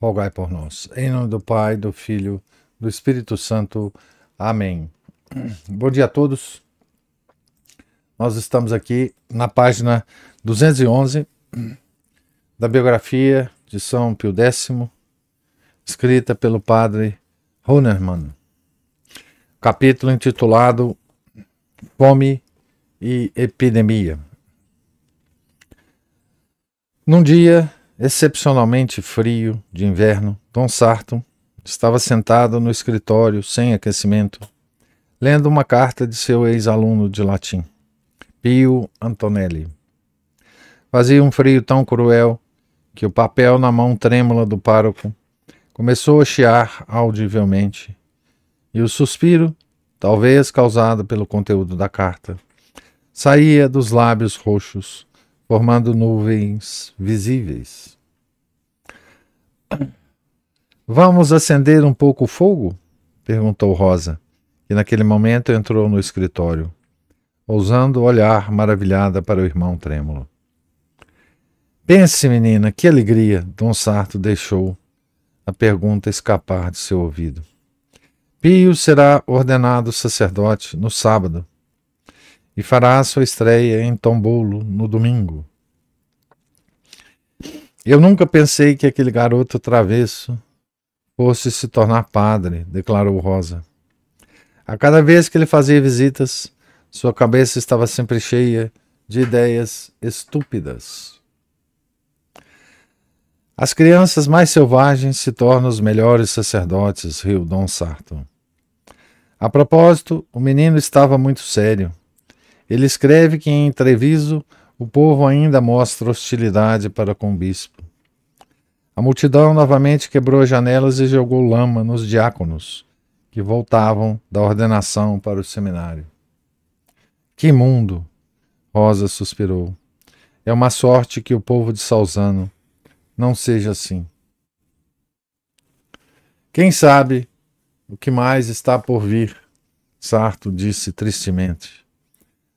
rogai por nós. Em nome do Pai, do Filho, do Espírito Santo. Amém. Bom dia a todos. Nós estamos aqui na página 211 da biografia de São Pio X, escrita pelo padre Honerman. Capítulo intitulado Fome e Epidemia. Num dia excepcionalmente frio de inverno, Tom Sarton estava sentado no escritório sem aquecimento, lendo uma carta de seu ex-aluno de latim, Pio Antonelli. Fazia um frio tão cruel que o papel na mão trêmula do pároco começou a chiar audivelmente, e o suspiro, talvez causado pelo conteúdo da carta, saía dos lábios roxos, formando nuvens visíveis. Vamos acender um pouco o fogo? perguntou Rosa, que naquele momento entrou no escritório, ousando olhar maravilhada para o irmão trêmulo. Pense, menina, que alegria! Dom Sarto deixou a pergunta escapar de seu ouvido. Pio será ordenado sacerdote no sábado e fará sua estreia em Tombolo no domingo. Eu nunca pensei que aquele garoto travesso fosse se tornar padre, declarou Rosa. A cada vez que ele fazia visitas, sua cabeça estava sempre cheia de ideias estúpidas. As crianças mais selvagens se tornam os melhores sacerdotes, riu Dom Sarto. A propósito, o menino estava muito sério. Ele escreve que em Treviso o povo ainda mostra hostilidade para com o bispo. A multidão novamente quebrou as janelas e jogou lama nos diáconos, que voltavam da ordenação para o seminário. Que mundo! Rosa suspirou. É uma sorte que o povo de Salzano não seja assim. Quem sabe o que mais está por vir? Sarto disse tristemente.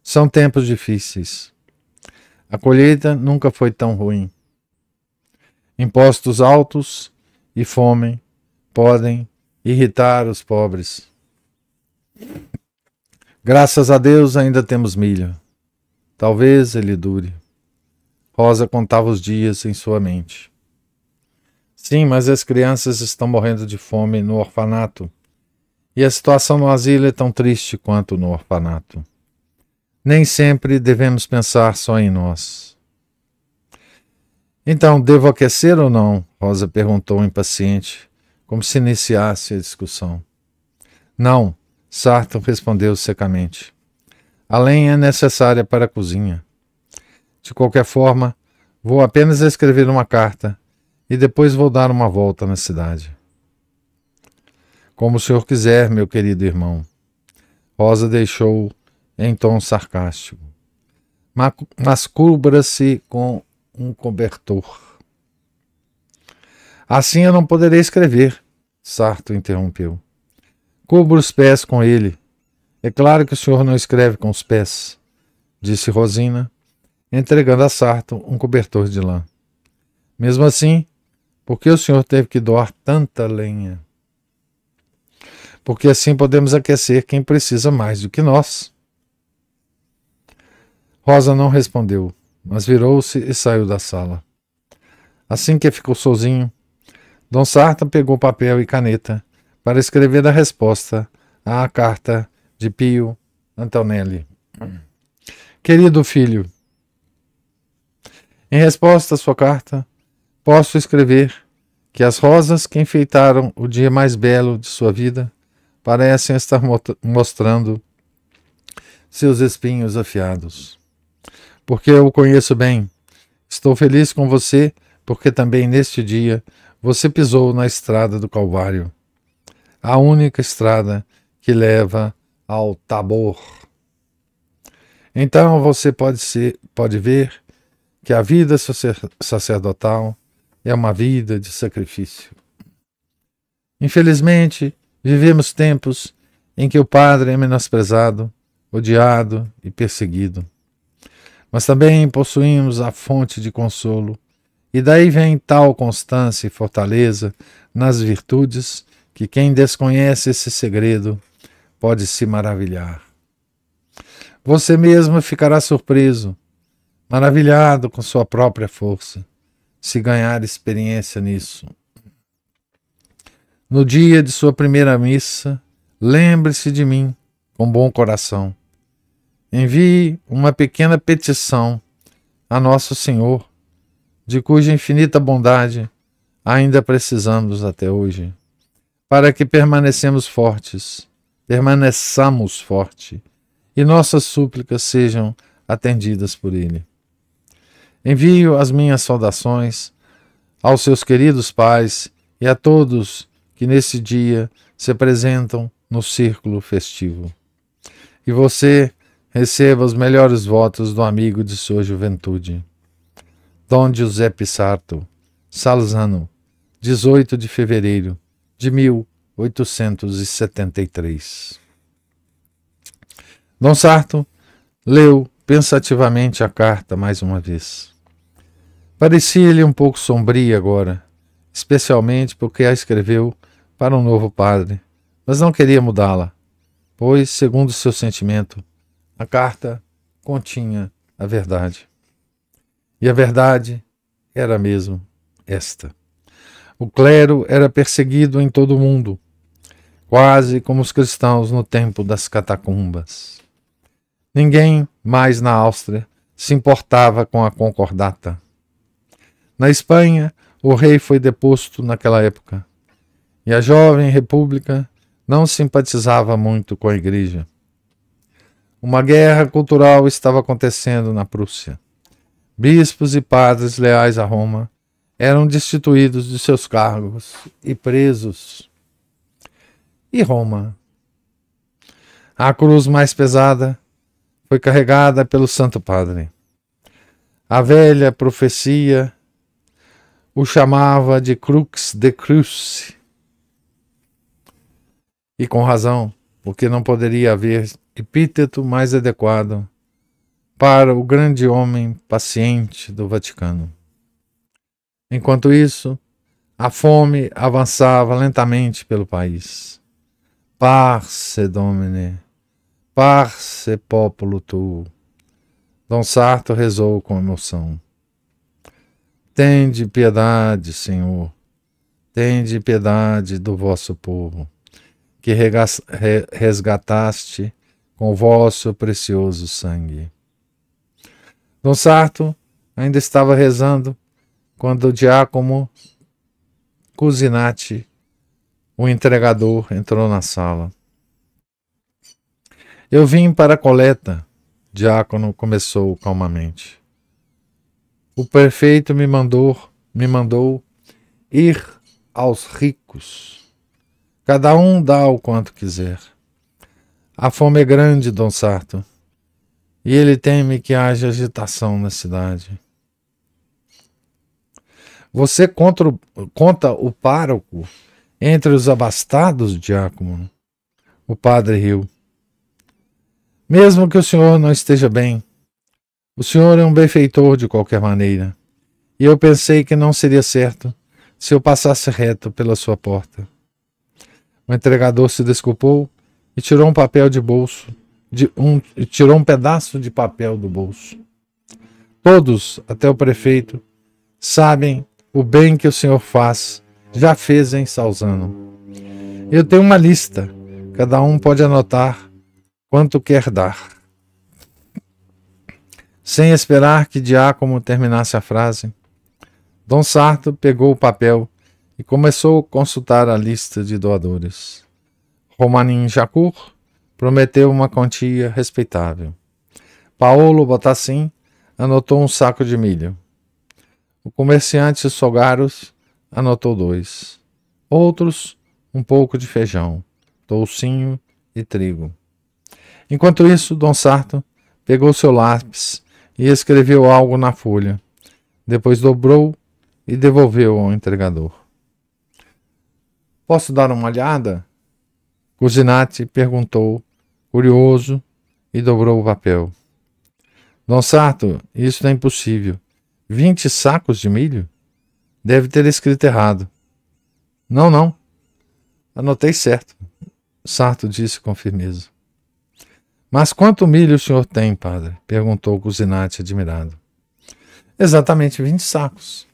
São tempos difíceis. A colheita nunca foi tão ruim. Impostos altos e fome podem irritar os pobres. Graças a Deus ainda temos milho. Talvez ele dure. Rosa contava os dias em sua mente. Sim, mas as crianças estão morrendo de fome no orfanato. E a situação no asilo é tão triste quanto no orfanato. Nem sempre devemos pensar só em nós. Então, devo aquecer ou não? Rosa perguntou impaciente, como se iniciasse a discussão. Não, Sarton respondeu secamente. A lenha é necessária para a cozinha. De qualquer forma, vou apenas escrever uma carta e depois vou dar uma volta na cidade. Como o senhor quiser, meu querido irmão. Rosa deixou em tom sarcástico. Mas cubra-se com um cobertor. Assim eu não poderei escrever, Sarto interrompeu. Cubro os pés com ele. É claro que o senhor não escreve com os pés, disse Rosina, entregando a Sarto um cobertor de lã. Mesmo assim, por que o senhor teve que doar tanta lenha? Porque assim podemos aquecer quem precisa mais do que nós. Rosa não respondeu mas virou-se e saiu da sala. Assim que ficou sozinho, Dom Sarta pegou papel e caneta para escrever a resposta à carta de Pio Antonelli. Querido filho, em resposta à sua carta, posso escrever que as rosas que enfeitaram o dia mais belo de sua vida parecem estar mostrando seus espinhos afiados porque eu o conheço bem. Estou feliz com você, porque também neste dia você pisou na estrada do Calvário, a única estrada que leva ao Tabor. Então você pode, ser, pode ver que a vida sacerdotal é uma vida de sacrifício. Infelizmente, vivemos tempos em que o Padre é menosprezado, odiado e perseguido mas também possuímos a fonte de consolo. E daí vem tal constância e fortaleza nas virtudes que quem desconhece esse segredo pode se maravilhar. Você mesmo ficará surpreso, maravilhado com sua própria força, se ganhar experiência nisso. No dia de sua primeira missa, lembre-se de mim com bom coração envie uma pequena petição a Nosso Senhor, de cuja infinita bondade ainda precisamos até hoje, para que permanecemos fortes, permaneçamos forte, e nossas súplicas sejam atendidas por Ele. Envio as minhas saudações aos seus queridos pais e a todos que nesse dia se apresentam no círculo festivo. E você, Receba os melhores votos do amigo de sua juventude. Dom José Sarto, Salzano, 18 de fevereiro de 1873. Dom Sarto leu pensativamente a carta mais uma vez. Parecia-lhe um pouco sombria agora, especialmente porque a escreveu para um novo padre, mas não queria mudá-la, pois, segundo seu sentimento, a carta continha a verdade. E a verdade era mesmo esta. O clero era perseguido em todo o mundo, quase como os cristãos no tempo das catacumbas. Ninguém mais na Áustria se importava com a concordata. Na Espanha, o rei foi deposto naquela época, e a jovem república não simpatizava muito com a igreja. Uma guerra cultural estava acontecendo na Prússia. Bispos e padres leais a Roma eram destituídos de seus cargos e presos. E Roma? A cruz mais pesada foi carregada pelo Santo Padre. A velha profecia o chamava de Crux de Cruz. E com razão, porque não poderia haver epíteto mais adequado para o grande homem paciente do Vaticano. Enquanto isso, a fome avançava lentamente pelo país. Parce Domine, parce populo tu. Dom Sarto rezou com emoção. Tende piedade, Senhor, tende piedade do vosso povo, que resgataste com o vosso precioso sangue. Dom Sarto ainda estava rezando quando o diácono Cusinati, o entregador, entrou na sala. Eu vim para a coleta, diácono começou calmamente. O prefeito me mandou, me mandou ir aos ricos. Cada um dá o quanto quiser. A fome é grande, Dom Sarto, e ele teme que haja agitação na cidade. Você contra, conta o pároco entre os abastados, diácono? O padre riu. Mesmo que o senhor não esteja bem, o senhor é um benfeitor de qualquer maneira, e eu pensei que não seria certo se eu passasse reto pela sua porta. O entregador se desculpou e tirou um papel de bolso, de um, tirou um pedaço de papel do bolso. Todos, até o prefeito, sabem o bem que o Senhor faz, já fez em Salzano. Eu tenho uma lista, cada um pode anotar quanto quer dar. Sem esperar que Diácono terminasse a frase, Dom Sarto pegou o papel e começou a consultar a lista de doadores. Romanin Jacur prometeu uma quantia respeitável. Paolo Botassin anotou um saco de milho. O comerciante Sogaros anotou dois. Outros, um pouco de feijão, toucinho e trigo. Enquanto isso, Dom Sarto pegou seu lápis e escreveu algo na folha. Depois dobrou e devolveu ao entregador. Posso dar uma olhada? Cusinati perguntou, curioso, e dobrou o papel. Don Sarto, isso é impossível. Vinte sacos de milho? Deve ter escrito errado. Não, não. Anotei certo. Sarto disse com firmeza. Mas quanto milho o senhor tem, padre? perguntou Cusinati admirado. Exatamente vinte sacos.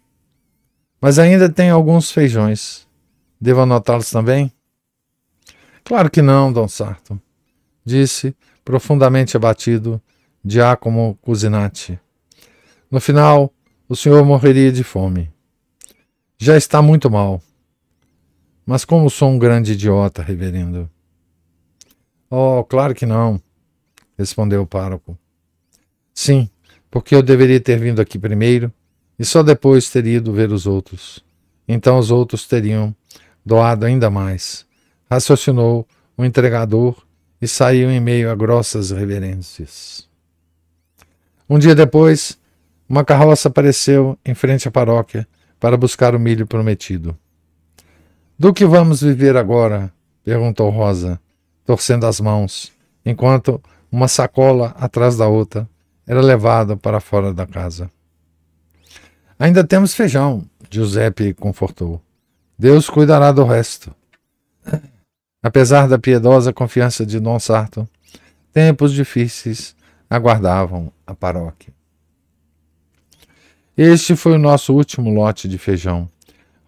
Mas ainda tem alguns feijões. Devo anotá-los também? Claro que não, Dom Sarto, disse, profundamente abatido, Giacomo Cusinati. No final, o senhor morreria de fome. Já está muito mal. Mas como sou um grande idiota, reverendo. Oh, claro que não, respondeu o pároco. Sim, porque eu deveria ter vindo aqui primeiro e só depois teria ido ver os outros. Então os outros teriam doado ainda mais raciocinou o entregador e saiu em meio a grossas reverências. Um dia depois, uma carroça apareceu em frente à paróquia para buscar o milho prometido. Do que vamos viver agora? perguntou Rosa, torcendo as mãos, enquanto uma sacola atrás da outra era levada para fora da casa. Ainda temos feijão, Giuseppe confortou. Deus cuidará do resto. Apesar da piedosa confiança de Dom Sarto, tempos difíceis aguardavam a paróquia. Este foi o nosso último lote de feijão,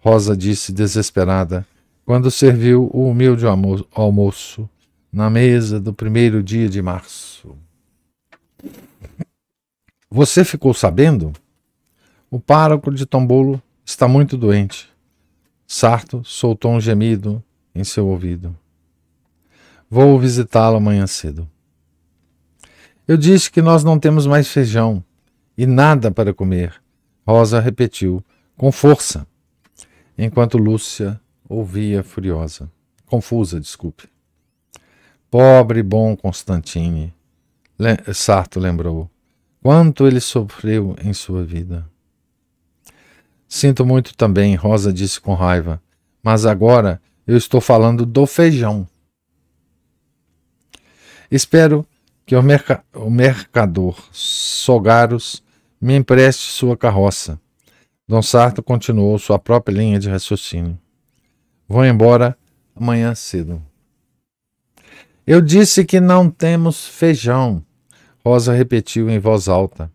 Rosa disse desesperada quando serviu o humilde almo almoço na mesa do primeiro dia de março. Você ficou sabendo? O pároco de Tombolo está muito doente. Sarto soltou um gemido em seu ouvido. Vou visitá-lo amanhã cedo. Eu disse que nós não temos mais feijão e nada para comer. Rosa repetiu, com força, enquanto Lúcia ouvia furiosa. Confusa, desculpe. Pobre bom Constantine, Sarto lembrou. Quanto ele sofreu em sua vida. Sinto muito também, Rosa disse com raiva, mas agora eu estou falando do feijão. Espero que o, o mercador Sogaros me empreste sua carroça. Don Sarto continuou sua própria linha de raciocínio. Vou embora amanhã cedo. Eu disse que não temos feijão, Rosa repetiu em voz alta,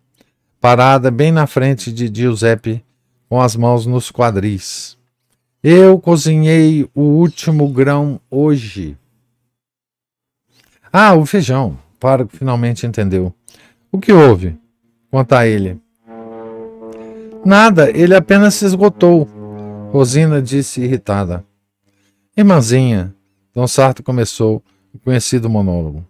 parada bem na frente de Giuseppe, com as mãos nos quadris. Eu cozinhei o último grão hoje. Ah, o feijão. Paro, que finalmente entendeu. O que houve? Conta a ele. Nada, ele apenas se esgotou. Rosina disse irritada. Irmãzinha, Dom Sarto começou o conhecido monólogo.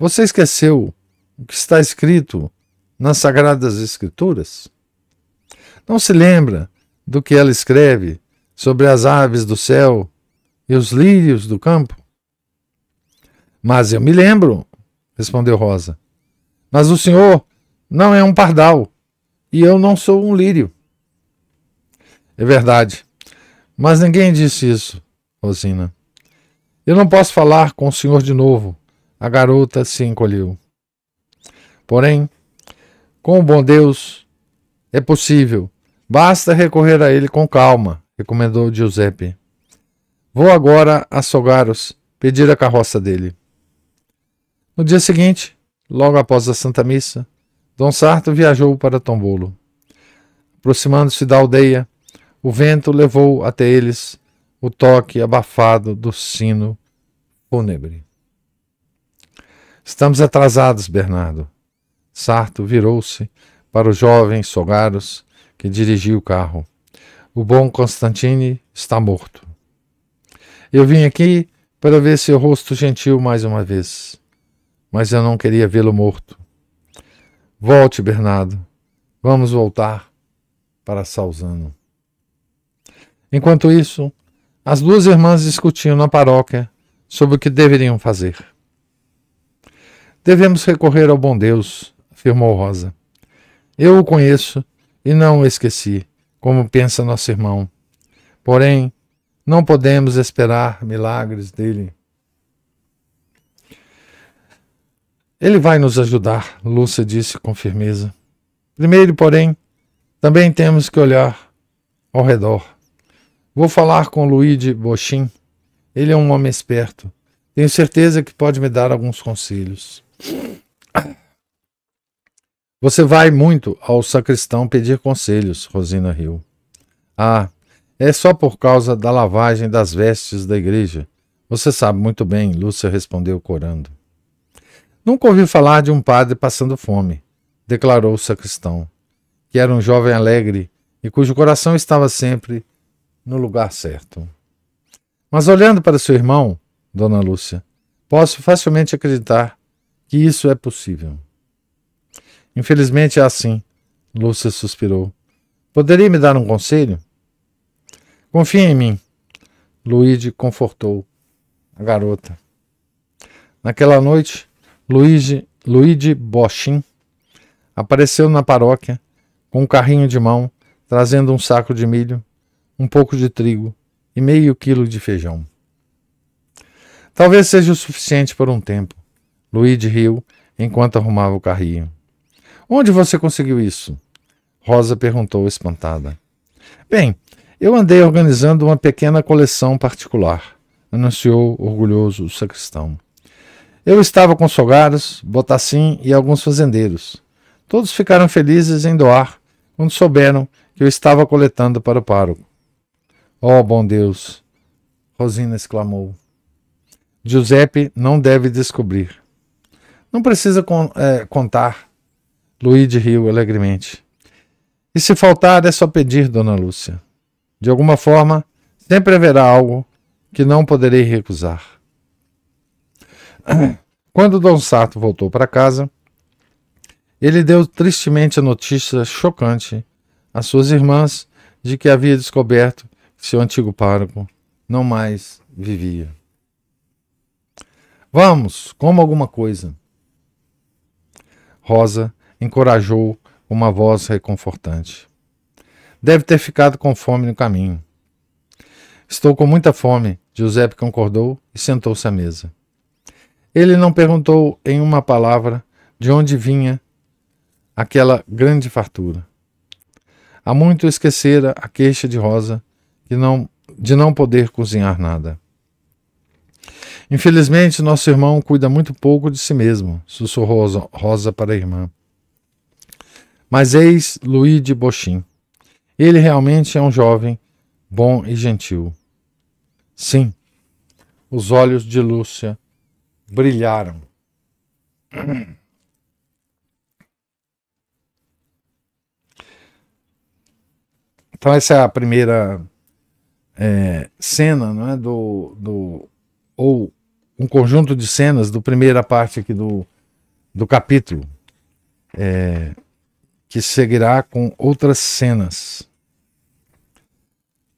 Você esqueceu o que está escrito nas Sagradas Escrituras? Não se lembra do que ela escreve sobre as aves do céu e os lírios do campo? Mas eu me lembro, respondeu Rosa. Mas o senhor não é um pardal e eu não sou um lírio. É verdade. Mas ninguém disse isso, Rosina. Eu não posso falar com o senhor de novo. A garota se encolheu. Porém, com o bom Deus, é possível. Basta recorrer a ele com calma, recomendou Giuseppe. Vou agora a Sogaros pedir a carroça dele. No dia seguinte, logo após a Santa Missa, Dom Sarto viajou para Tombolo. Aproximando-se da aldeia, o vento levou até eles o toque abafado do sino fúnebre. Estamos atrasados, Bernardo. Sarto virou-se para o jovem Sogaros, que dirigia o carro. O bom Constantine está morto. Eu vim aqui para ver seu rosto gentil mais uma vez mas eu não queria vê-lo morto. Volte, Bernardo. Vamos voltar para Salzano. Enquanto isso, as duas irmãs discutiam na paróquia sobre o que deveriam fazer. Devemos recorrer ao bom Deus, afirmou Rosa. Eu o conheço e não o esqueci, como pensa nosso irmão. Porém, não podemos esperar milagres dele. Ele vai nos ajudar, Lúcia disse com firmeza. Primeiro, porém, também temos que olhar ao redor. Vou falar com Luigi Bochim. Ele é um homem esperto. Tenho certeza que pode me dar alguns conselhos. Você vai muito ao sacristão pedir conselhos, Rosina riu. Ah, é só por causa da lavagem das vestes da igreja. Você sabe muito bem, Lúcia respondeu corando. Nunca ouvi falar de um padre passando fome, declarou o sacristão, que era um jovem alegre e cujo coração estava sempre no lugar certo. Mas olhando para seu irmão, Dona Lúcia, posso facilmente acreditar que isso é possível. Infelizmente é assim, Lúcia suspirou. Poderia me dar um conselho? Confia em mim. Luíde confortou a garota. Naquela noite, Luigi, Luigi Boschin, apareceu na paróquia com um carrinho de mão, trazendo um saco de milho, um pouco de trigo e meio quilo de feijão. Talvez seja o suficiente por um tempo. Luigi riu enquanto arrumava o carrinho. Onde você conseguiu isso? Rosa perguntou espantada. Bem, eu andei organizando uma pequena coleção particular, anunciou orgulhoso o sacristão. Eu estava com Sogaros, Botassim e alguns fazendeiros. Todos ficaram felizes em doar quando souberam que eu estava coletando para o pároco. Oh, bom Deus! Rosina exclamou. Giuseppe não deve descobrir. Não precisa con é, contar. Luíde riu alegremente. E se faltar, é só pedir, Dona Lúcia. De alguma forma, sempre haverá algo que não poderei recusar. Quando Don Sarto voltou para casa, ele deu tristemente a notícia chocante às suas irmãs de que havia descoberto que seu antigo pároco não mais vivia. Vamos, coma alguma coisa. Rosa encorajou uma voz reconfortante. Deve ter ficado com fome no caminho. Estou com muita fome, Giuseppe concordou e sentou-se à mesa. Ele não perguntou em uma palavra de onde vinha aquela grande fartura. Há muito esquecera a queixa de Rosa de não, de não poder cozinhar nada. Infelizmente, nosso irmão cuida muito pouco de si mesmo, sussurrou Rosa, Rosa para a irmã. Mas eis Luiz de Bochim. Ele realmente é um jovem bom e gentil. Sim, os olhos de Lúcia brilharam. Então essa é a primeira é, cena não é, do, do. ou um conjunto de cenas do primeira parte aqui do, do capítulo. É, que seguirá com outras cenas.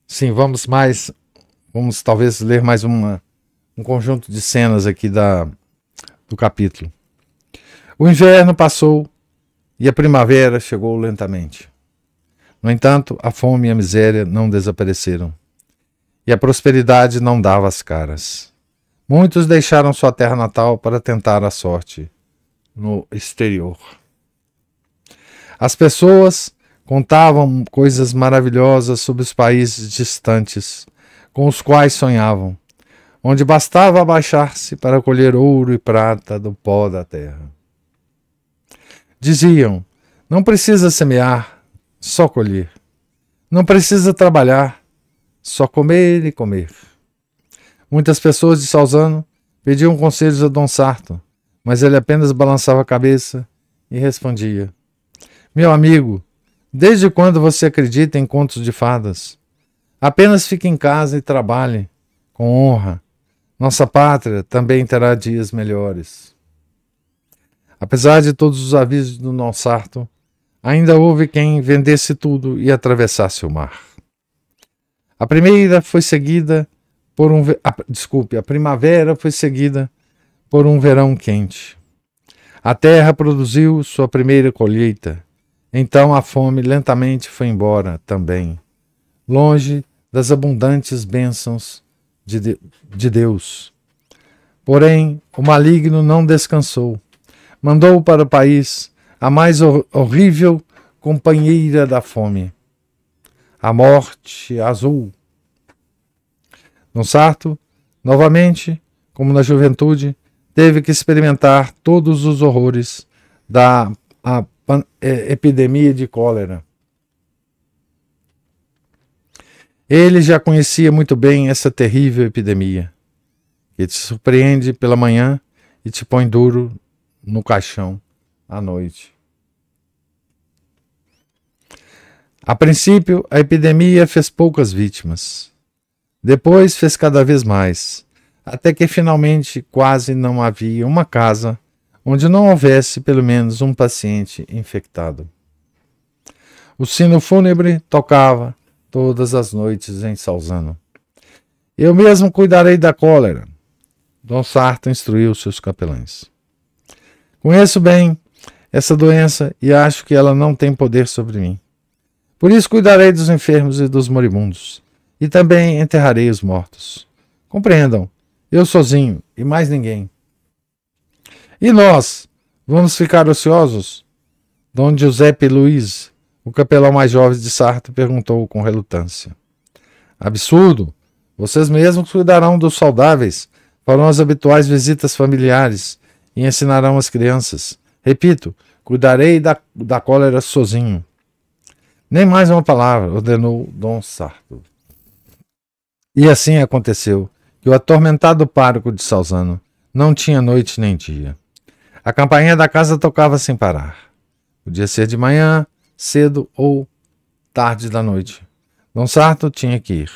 Sim, vamos mais. Vamos talvez ler mais uma um conjunto de cenas aqui da, do capítulo. O inverno passou e a primavera chegou lentamente. No entanto, a fome e a miséria não desapareceram, e a prosperidade não dava as caras. Muitos deixaram sua terra natal para tentar a sorte no exterior. As pessoas contavam coisas maravilhosas sobre os países distantes, com os quais sonhavam, onde bastava abaixar-se para colher ouro e prata do pó da terra. Diziam: não precisa semear, só colher. Não precisa trabalhar, só comer e comer. Muitas pessoas de Salzano pediam conselhos a Dom Sarto, mas ele apenas balançava a cabeça e respondia: Meu amigo, desde quando você acredita em contos de fadas? Apenas fique em casa e trabalhe com honra, nossa pátria também terá dias melhores. Apesar de todos os avisos do Nonsarto, ainda houve quem vendesse tudo e atravessasse o mar. A primeira foi seguida por um. A, desculpe, a primavera foi seguida por um verão quente. A terra produziu sua primeira colheita. Então a fome lentamente foi embora também, longe das abundantes bênçãos de, de, Deus. Porém, o maligno não descansou. Mandou para o país a mais hor horrível companheira da fome, a morte azul. No sarto, novamente, como na juventude, teve que experimentar todos os horrores da é, epidemia de cólera. Ele já conhecia muito bem essa terrível epidemia, que te surpreende pela manhã e te põe duro no caixão à noite. A princípio, a epidemia fez poucas vítimas. Depois fez cada vez mais, até que finalmente quase não havia uma casa onde não houvesse pelo menos um paciente infectado. O sino fúnebre tocava todas as noites em Salzano. Eu mesmo cuidarei da cólera. Dom Sarto instruiu seus capelães. Conheço bem essa doença e acho que ela não tem poder sobre mim. Por isso cuidarei dos enfermos e dos moribundos, e também enterrarei os mortos. Compreendam, eu sozinho e mais ninguém. E nós, vamos ficar ociosos? Dom Giuseppe Luiz o capelão mais jovem de Sarto perguntou com relutância. Absurdo! Vocês mesmos cuidarão dos saudáveis, farão as habituais visitas familiares e ensinarão as crianças. Repito, cuidarei da, da cólera sozinho. Nem mais uma palavra, ordenou Dom Sarto. E assim aconteceu que o atormentado pároco de Salzano não tinha noite nem dia. A campainha da casa tocava sem parar. Podia ser de manhã, cedo ou tarde da noite. Dom Sarto tinha que ir.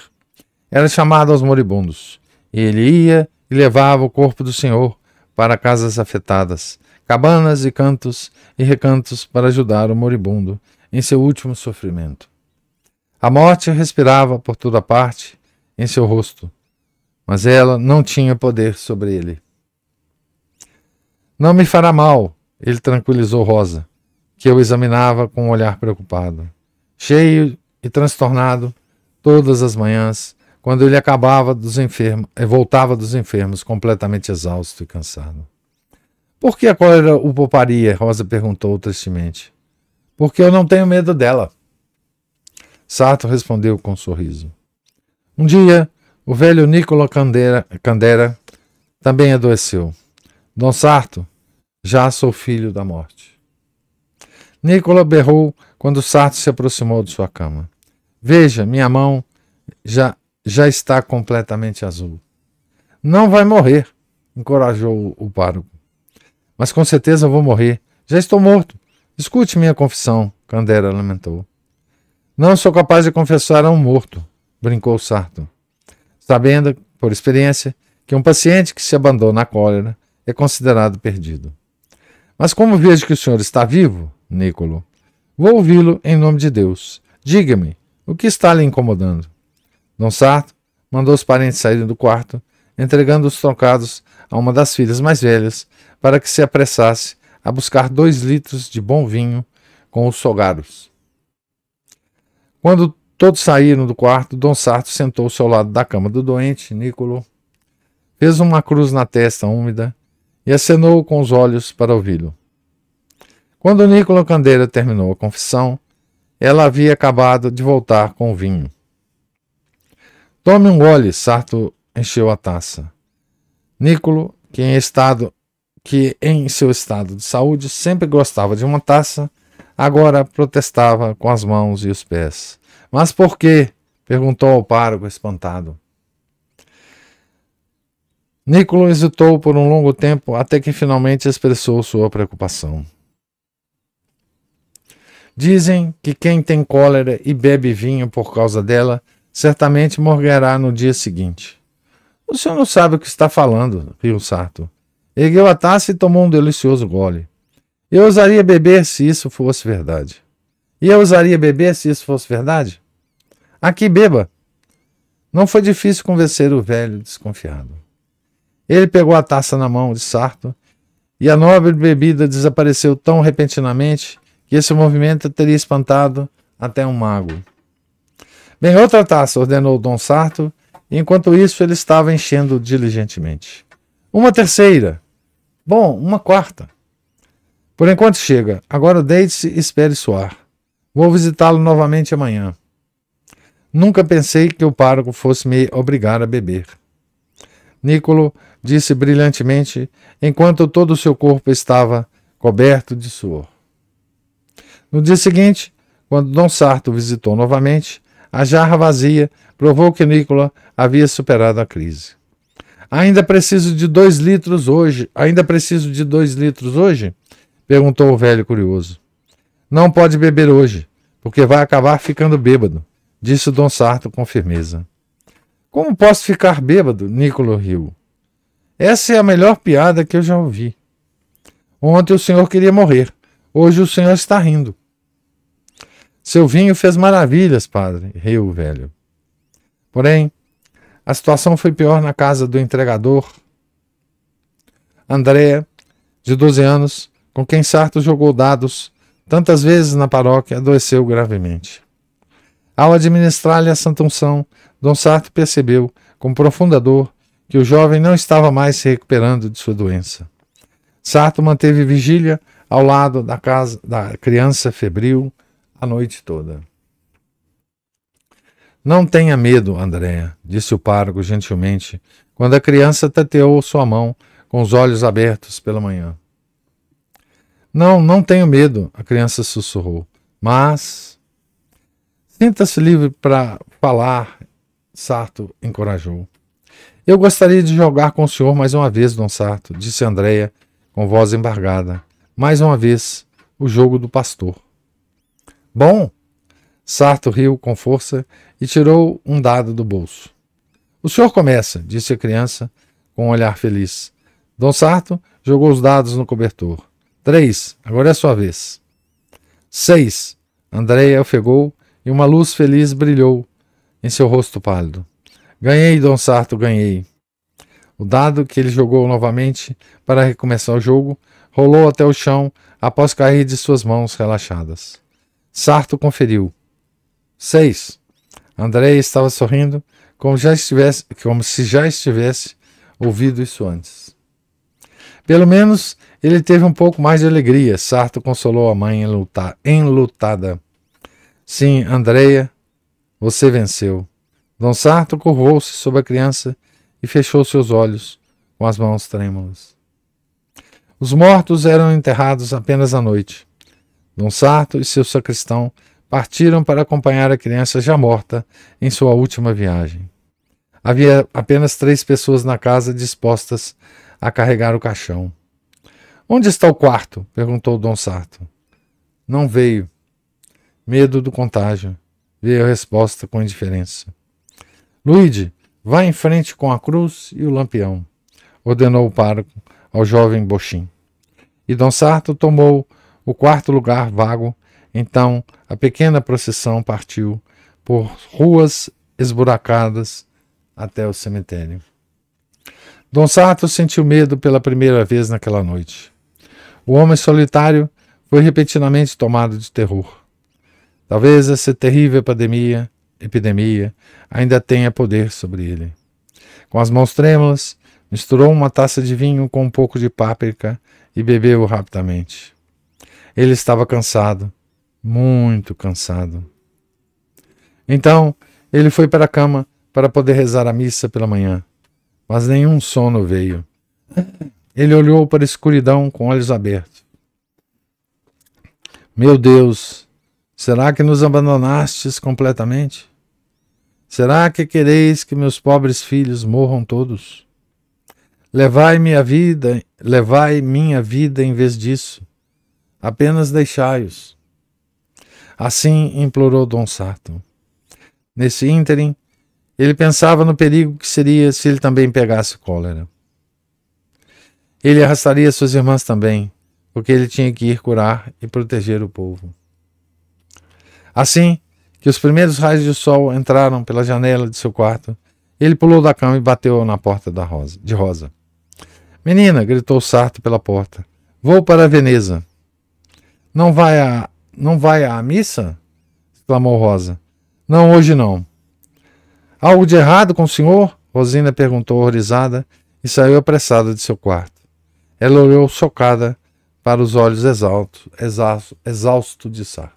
Era chamado aos moribundos, e ele ia e levava o corpo do Senhor para casas afetadas, cabanas e cantos e recantos para ajudar o moribundo em seu último sofrimento. A morte respirava por toda parte em seu rosto, mas ela não tinha poder sobre ele. Não me fará mal, ele tranquilizou Rosa que eu examinava com um olhar preocupado. Cheio e transtornado, todas as manhãs, quando ele acabava dos enfermos, eh, voltava dos enfermos, completamente exausto e cansado. Por que a cólera o pouparia? Rosa perguntou tristemente. Porque eu não tenho medo dela. Sato respondeu com um sorriso. Um dia, o velho Nicola Candera, Candera também adoeceu. Dom Sarto já sou filho da morte. Nicola berrou quando Sarto se aproximou de sua cama. Veja, minha mão já, já está completamente azul. Não vai morrer, encorajou o pároco. Mas com certeza vou morrer. Já estou morto. Escute minha confissão, Candera lamentou. Não sou capaz de confessar a um morto, brincou Sarto, sabendo, por experiência, que um paciente que se abandona à cólera é considerado perdido. Mas como vejo que o senhor está vivo, Nicolo. Vou ouvi-lo em nome de Deus. Diga-me, o que está lhe incomodando? Dom Sarto mandou os parentes saírem do quarto, entregando os trocados a uma das filhas mais velhas, para que se apressasse a buscar dois litros de bom vinho com os sogaros. Quando todos saíram do quarto, Dom Sarto sentou-se ao lado da cama do doente, Nicolo, fez uma cruz na testa úmida e acenou com os olhos para ouvi-lo. Quando Nicolau Candeira terminou a confissão, ela havia acabado de voltar com o vinho. Tome um gole, Sarto encheu a taça. Nicolo, que em estado que em seu estado de saúde sempre gostava de uma taça, agora protestava com as mãos e os pés. Mas por quê? perguntou ao pároco espantado. Nicolo hesitou por um longo tempo até que finalmente expressou sua preocupação. Dizem que quem tem cólera e bebe vinho por causa dela, certamente morrerá no dia seguinte. O senhor não sabe o que está falando, riu Sarto. Ergueu a taça e tomou um delicioso gole. Eu ousaria beber se isso fosse verdade. E eu ousaria beber se isso fosse verdade? Aqui beba. Não foi difícil convencer o velho desconfiado. Ele pegou a taça na mão de Sarto e a nobre bebida desapareceu tão repentinamente e esse movimento teria espantado até um mago. Bem, outra taça, ordenou Dom Sarto, enquanto isso ele estava enchendo diligentemente. Uma terceira. Bom, uma quarta. Por enquanto chega. Agora deite-se e espere suar. Vou visitá-lo novamente amanhã. Nunca pensei que o pároco fosse me obrigar a beber. Nicolo disse brilhantemente, enquanto todo o seu corpo estava coberto de suor. No dia seguinte, quando Dom Sarto visitou novamente, a jarra vazia provou que Nicola havia superado a crise. Ainda preciso de dois litros hoje. Ainda preciso de dois litros hoje? Perguntou o velho curioso. Não pode beber hoje, porque vai acabar ficando bêbado, disse Dom Sarto com firmeza. Como posso ficar bêbado? Nicola riu. Essa é a melhor piada que eu já ouvi. Ontem o senhor queria morrer. Hoje o senhor está rindo. Seu vinho fez maravilhas, padre, riu o velho. Porém, a situação foi pior na casa do entregador. Andréa, de 12 anos, com quem Sarto jogou dados tantas vezes na paróquia, adoeceu gravemente. Ao administrar-lhe a Santa Unção, Dom Sarto percebeu, com profunda dor, que o jovem não estava mais se recuperando de sua doença. Sarto manteve vigília ao lado da casa da criança febril, a noite toda. Não tenha medo, Andréa, disse o pároco gentilmente, quando a criança tateou sua mão, com os olhos abertos pela manhã. Não, não tenho medo, a criança sussurrou, mas. Sinta-se livre para falar, Sarto encorajou. Eu gostaria de jogar com o senhor mais uma vez, Dom Sarto, disse Andréia, com voz embargada. Mais uma vez, o jogo do pastor. Bom! Sarto riu com força e tirou um dado do bolso. O senhor começa, disse a criança com um olhar feliz. Dom Sarto jogou os dados no cobertor. Três, agora é a sua vez. Seis. Andréia ofegou e uma luz feliz brilhou em seu rosto pálido. Ganhei, Dom Sarto, ganhei. O dado que ele jogou novamente para recomeçar o jogo rolou até o chão após cair de suas mãos relaxadas. Sarto conferiu. Seis. Andréia estava sorrindo como, já estivesse, como se já estivesse ouvido isso antes. Pelo menos ele teve um pouco mais de alegria. Sarto consolou a mãe enlutada. Sim, Andréia, você venceu. Dom Sarto curvou-se sobre a criança e fechou seus olhos com as mãos trêmulas. Os mortos eram enterrados apenas à noite. Dom Sarto e seu sacristão partiram para acompanhar a criança já morta em sua última viagem. Havia apenas três pessoas na casa dispostas a carregar o caixão. Onde está o quarto? perguntou Dom Sarto. Não veio. Medo do contágio. Veio a resposta com indiferença. Luíde, vá em frente com a cruz e o lampião, ordenou o pároco ao jovem Bochim. E Dom Sarto tomou o quarto lugar vago. Então a pequena procissão partiu por ruas esburacadas até o cemitério. Don Sarto sentiu medo pela primeira vez naquela noite. O homem solitário foi repentinamente tomado de terror. Talvez essa terrível epidemia, epidemia ainda tenha poder sobre ele. Com as mãos trêmulas, misturou uma taça de vinho com um pouco de páprica e bebeu rapidamente. Ele estava cansado, muito cansado. Então, ele foi para a cama para poder rezar a missa pela manhã, mas nenhum sono veio. Ele olhou para a escuridão com olhos abertos. Meu Deus, será que nos abandonastes completamente? Será que quereis que meus pobres filhos morram todos? Levai minha vida, levai minha vida em vez disso. Apenas deixai-os. Assim implorou Dom Sarto. Nesse ínterim, ele pensava no perigo que seria se ele também pegasse cólera. Ele arrastaria suas irmãs também, porque ele tinha que ir curar e proteger o povo. Assim que os primeiros raios de sol entraram pela janela de seu quarto, ele pulou da cama e bateu na porta da Rosa, de Rosa. Menina, gritou Sarto pela porta. Vou para a Veneza. Não vai a, não vai à missa? exclamou Rosa. Não, hoje não. Algo de errado com o senhor? Rosina perguntou horrorizada e saiu apressada de seu quarto. Ela olhou chocada para os olhos exaltos, exausto, exausto de Sarto.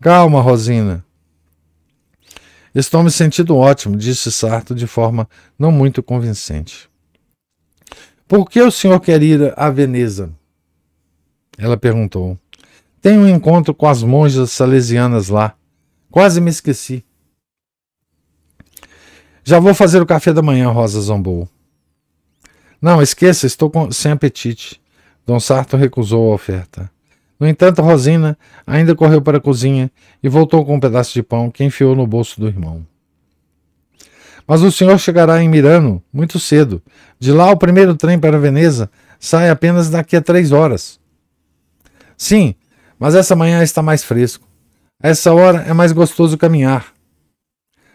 Calma, Rosina. Estou me sentindo ótimo, disse Sarto de forma não muito convincente. Por que o senhor quer ir a Veneza? Ela perguntou: Tem um encontro com as monjas salesianas lá. Quase me esqueci. Já vou fazer o café da manhã, Rosa zombou. Não, esqueça, estou com... sem apetite. Dom Sarto recusou a oferta. No entanto, Rosina ainda correu para a cozinha e voltou com um pedaço de pão que enfiou no bolso do irmão. Mas o senhor chegará em Mirano muito cedo. De lá, o primeiro trem para Veneza sai apenas daqui a três horas. Sim, mas essa manhã está mais fresco. A essa hora é mais gostoso caminhar.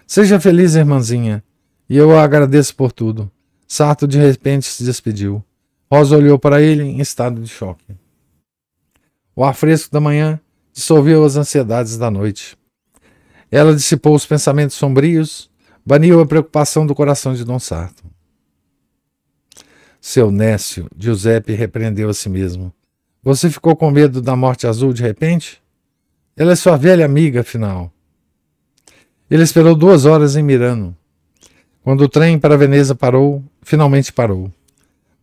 Seja feliz, irmãzinha, e eu a agradeço por tudo. Sarto de repente se despediu. Rosa olhou para ele em estado de choque. O ar fresco da manhã dissolveu as ansiedades da noite. Ela dissipou os pensamentos sombrios, baniu a preocupação do coração de Dom Sarto. Seu Nécio, Giuseppe repreendeu a si mesmo. Você ficou com medo da morte azul de repente? Ela é sua velha amiga, afinal. Ele esperou duas horas em Mirano. Quando o trem para Veneza parou, finalmente parou.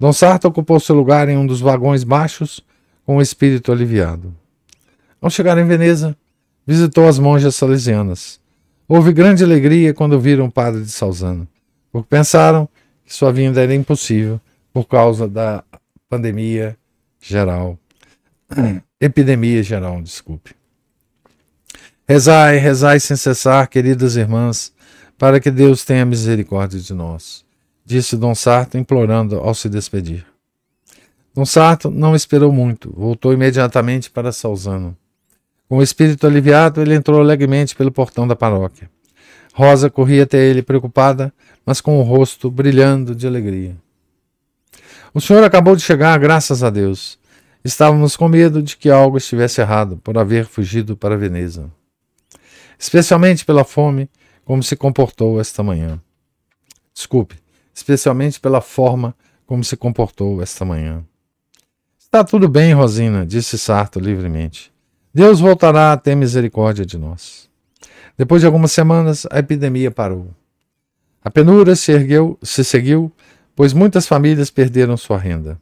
Dom Sarto ocupou seu lugar em um dos vagões baixos, com o um espírito aliviado. Ao chegar em Veneza, visitou as monjas salesianas. Houve grande alegria quando viram o padre de Salzano, porque pensaram que sua vinda era impossível por causa da pandemia geral é. epidemia geral, desculpe. Rezai, rezai sem cessar, queridas irmãs, para que Deus tenha misericórdia de nós, disse Dom Sarto, implorando ao se despedir. Dom Sarto não esperou muito, voltou imediatamente para Salzano. Com o espírito aliviado, ele entrou alegremente pelo portão da paróquia. Rosa corria até ele preocupada, mas com o rosto brilhando de alegria. O senhor acabou de chegar, graças a Deus. Estávamos com medo de que algo estivesse errado por haver fugido para Veneza, especialmente pela fome como se comportou esta manhã. Desculpe, especialmente pela forma como se comportou esta manhã. Está tudo bem, Rosina, disse Sarto livremente. Deus voltará a ter misericórdia de nós. Depois de algumas semanas, a epidemia parou. A penura se ergueu, se seguiu, pois muitas famílias perderam sua renda.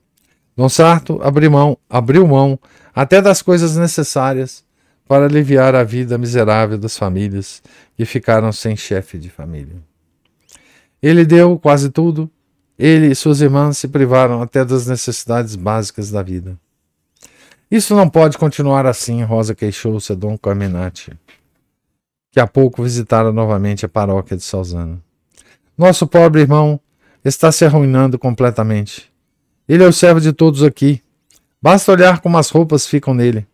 Dom Sarto abriu mão, abriu mão até das coisas necessárias para aliviar a vida miserável das famílias que ficaram sem chefe de família. Ele deu quase tudo, ele e suas irmãs se privaram até das necessidades básicas da vida. Isso não pode continuar assim, Rosa queixou-se a Dom Carminati, que há pouco visitara novamente a paróquia de Salzano. Nosso pobre irmão está se arruinando completamente. Ele é o servo de todos aqui. Basta olhar como as roupas ficam nele.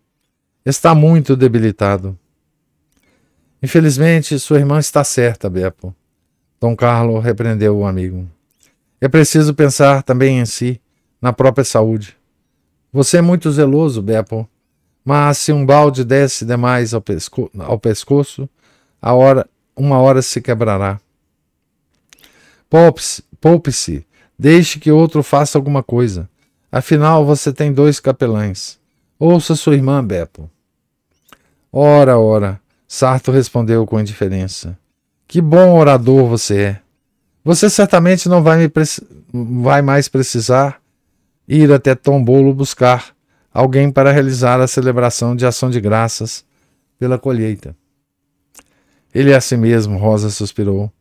Está muito debilitado. Infelizmente, sua irmã está certa, Beppo. Dom Carlo repreendeu o amigo. É preciso pensar também em si, na própria saúde. Você é muito zeloso, Beppo, mas se um balde desce demais ao, pesco ao pescoço, a hora, uma hora se quebrará. Poupe-se poupe Deixe que outro faça alguma coisa. Afinal, você tem dois capelães. Ouça sua irmã, Beppo. Ora, ora, Sarto respondeu com indiferença. Que bom orador você é. Você certamente não vai, me vai mais precisar ir até Tombolo buscar alguém para realizar a celebração de ação de graças pela colheita. Ele é assim mesmo, Rosa suspirou.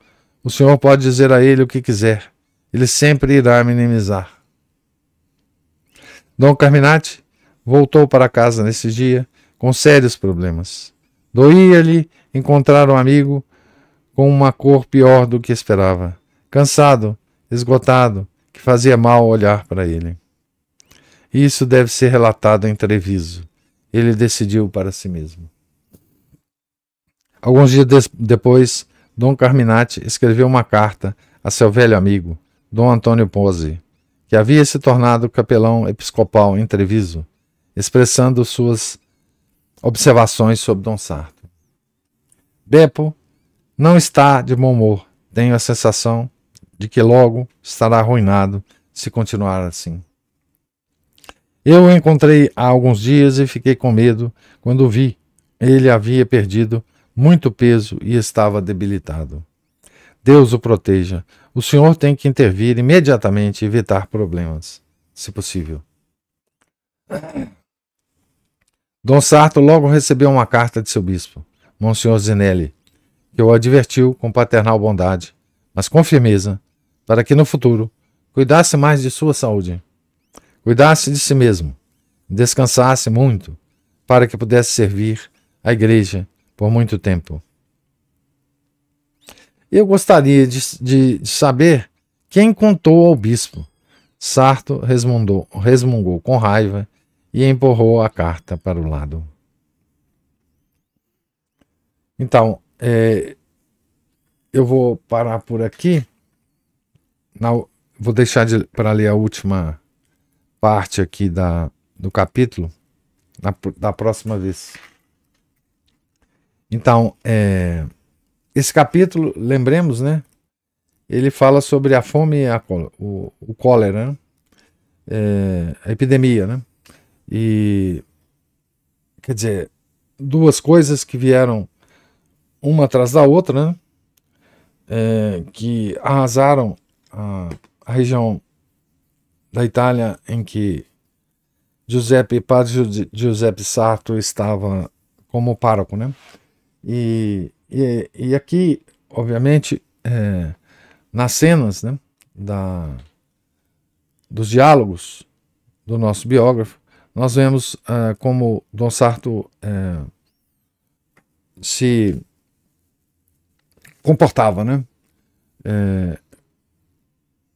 O senhor pode dizer a ele o que quiser ele sempre irá minimizar. Dom Carminati voltou para casa nesse dia com sérios problemas. Doía-lhe encontrar um amigo com uma cor pior do que esperava, cansado, esgotado, que fazia mal olhar para ele. Isso deve ser relatado em Treviso. Ele decidiu para si mesmo. Alguns dias depois, Dom Carminati escreveu uma carta a seu velho amigo, Dom Antônio Pose, que havia se tornado capelão episcopal em Treviso, expressando suas observações sobre Dom Sarto. Beppo não está de bom humor. Tenho a sensação de que logo estará arruinado se continuar assim. Eu o encontrei há alguns dias e fiquei com medo quando vi. Ele havia perdido muito peso e estava debilitado. Deus o proteja. O Senhor tem que intervir imediatamente e evitar problemas, se possível. Dom Sarto logo recebeu uma carta de seu bispo, Monsenhor Zinelli, que o advertiu com paternal bondade, mas com firmeza, para que no futuro cuidasse mais de sua saúde, cuidasse de si mesmo, descansasse muito, para que pudesse servir a igreja por muito tempo. Eu gostaria de, de, de saber quem contou ao bispo. Sarto resmungou, resmungou com raiva e empurrou a carta para o lado. Então, é, eu vou parar por aqui. Na, vou deixar de, para ler a última parte aqui da, do capítulo na, da próxima vez. Então, é esse capítulo, lembremos, né? Ele fala sobre a fome e a, o, o cólera, né? É, a epidemia, né? E quer dizer, duas coisas que vieram uma atrás da outra, né? É, que arrasaram a, a, região da Itália em que Giuseppe, padre Giuseppe Sarto estava como pároco, né? E e, e aqui, obviamente, é, nas cenas né, da, dos diálogos do nosso biógrafo, nós vemos ah, como Dom Sarto é, se comportava né, é,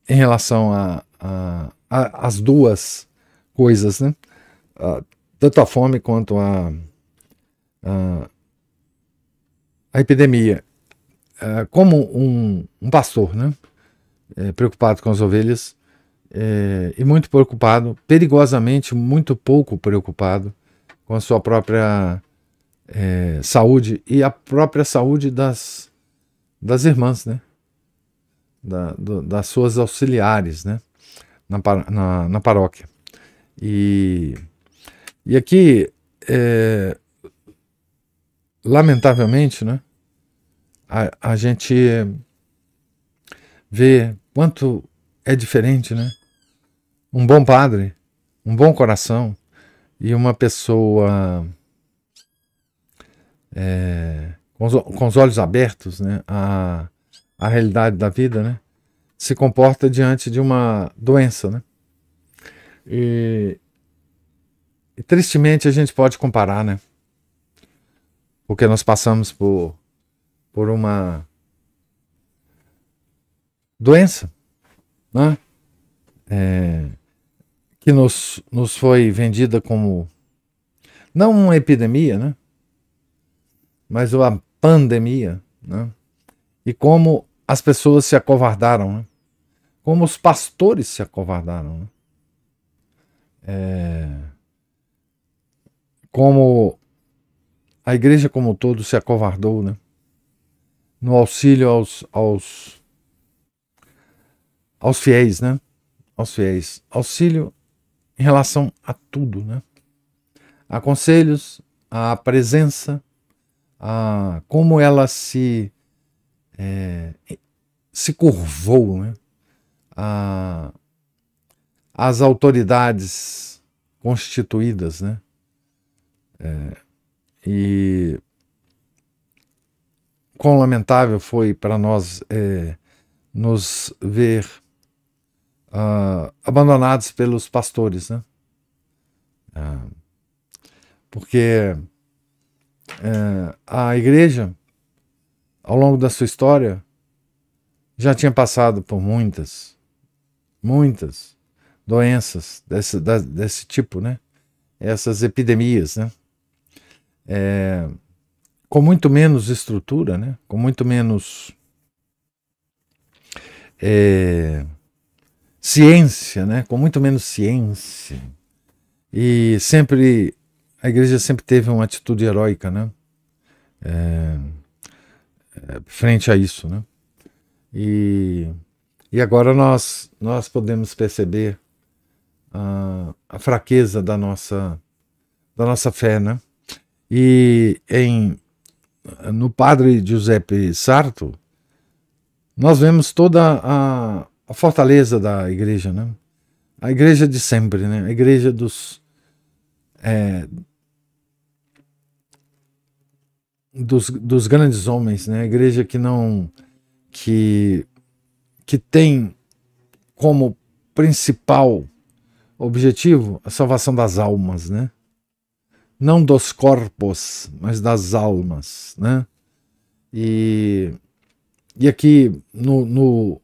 em relação às a, a, a, duas coisas, né, ah, tanto a fome quanto a a epidemia uh, como um, um, pastor, né? É, preocupado com as ovelhas é, e muito preocupado, perigosamente muito pouco preocupado com a sua própria é, saúde e a própria saúde das, das irmãs, né? Da, do, das suas auxiliares, né? Na, na, na paróquia. E, e aqui é, lamentavelmente, né, a, a gente vê quanto é diferente, né? Um bom padre, um bom coração e uma pessoa é, com, os, com, os, olhos abertos né, à, a realidade da vida, né? Se comporta diante de uma doença, né? E, e tristemente a gente pode comparar, né? porque nós passamos por, por uma doença, né? É, que nos, nos foi vendida como não uma epidemia, né? Mas uma pandemia, né? E como as pessoas se acovardaram, né? Como os pastores se acovardaram, né? É, como a igreja como um todo se acovardou, né? No auxílio aos, aos, aos fiéis, né? Aos fiéis. Auxílio em relação a tudo, né? A conselhos, a presença, a como ela se é, se curvou, né? A, as autoridades constituídas, né? É, e quão lamentável foi para nós é, nos ver uh, abandonados pelos pastores, né? Uh, porque uh, a igreja, ao longo da sua história, já tinha passado por muitas, muitas doenças desse, desse tipo, né? Essas epidemias, né? é, com muito menos estrutura, né? com muito menos é, ciência, né? com muito menos ciência. E sempre, a igreja sempre teve uma atitude heróica né? É, é frente a isso. Né? E, e agora nós, nós podemos perceber a, a fraqueza da nossa, da nossa fé, né? E em, no padre Giuseppe Sarto, nós vemos toda a, a fortaleza da igreja, né? A igreja de sempre, né? A igreja dos. É, dos, dos grandes homens, né? A igreja que não. que, que tem como principal objetivo a salvação das almas, né? não dos corpos, mas das almas, né? E, e aqui no, no,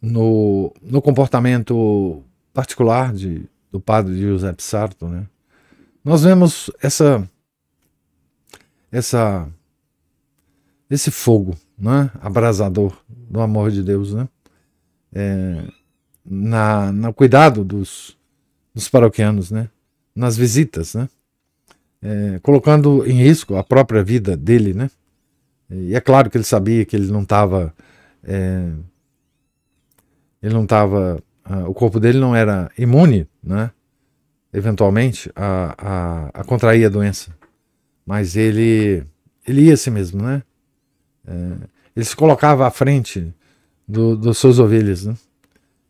no, no comportamento particular de, do padre José Sarto, né? Nós vemos essa essa esse fogo, né? Abrasador do amor de Deus, né? É, na, na cuidado dos, dos paroquianos, né? Nas visitas, né? é, colocando em risco a própria vida dele, né? E é claro que ele sabia que ele não estava, é, ele não estava, o corpo dele não era imune, né? Eventualmente a, a, a contrair a doença, mas ele ele ia a si mesmo, né? É, ele se colocava à frente do, dos seus ovelhas, né?